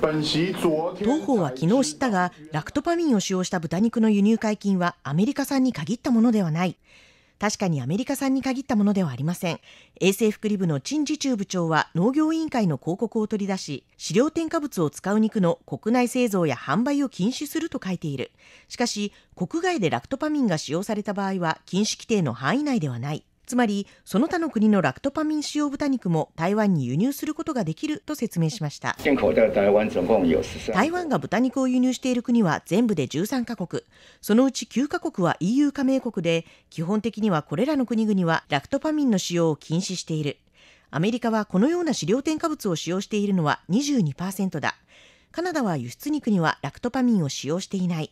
当方は昨日知ったが、ラクトパミンを使用した豚肉の輸入解禁はアメリカ産に限ったものではない。確かにアメリカ産に限ったものではありません。衛生福利部の陳次中部長は農業委員会の広告を取り出し、飼料添加物を使う肉の国内製造や販売を禁止すると書いている。しかし、国外でラクトパミンが使用された場合は禁止規定の範囲内ではない。つまりその他の国のラクトパミン使用豚肉も台湾に輸入することができると説明しました台湾が豚肉を輸入している国は全部で13カ国そのうち9カ国は EU 加盟国で基本的にはこれらの国々はラクトパミンの使用を禁止しているアメリカはこのような飼料添加物を使用しているのは22%だカナダは輸出肉にはラクトパミンを使用していない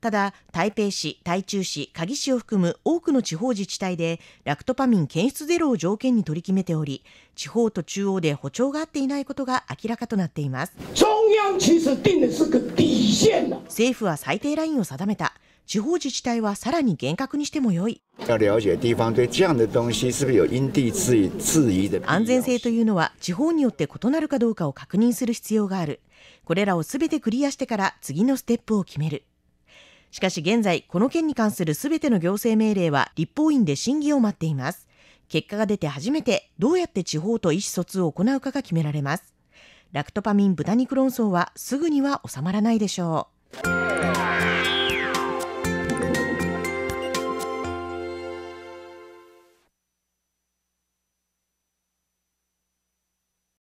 ただ、台北市、台中市、鍵義市を含む多くの地方自治体でラクトパミン検出ゼロを条件に取り決めており、地方と中央で歩調が合っていないことが明らかとなっています。政府は最低ラインを定めた。地方自治体はさらに厳格にしてもよい。安全性というのは地方によって異なるかどうかを確認する必要がある。これらをすべてクリアしてから次のステップを決める。しかし現在、この件に関するすべての行政命令は立法院で審議を待っています。結果が出て初めて、どうやって地方と意思疎通を行うかが決められます。ラクトパミン豚肉論争はすぐには収まらないでしょう。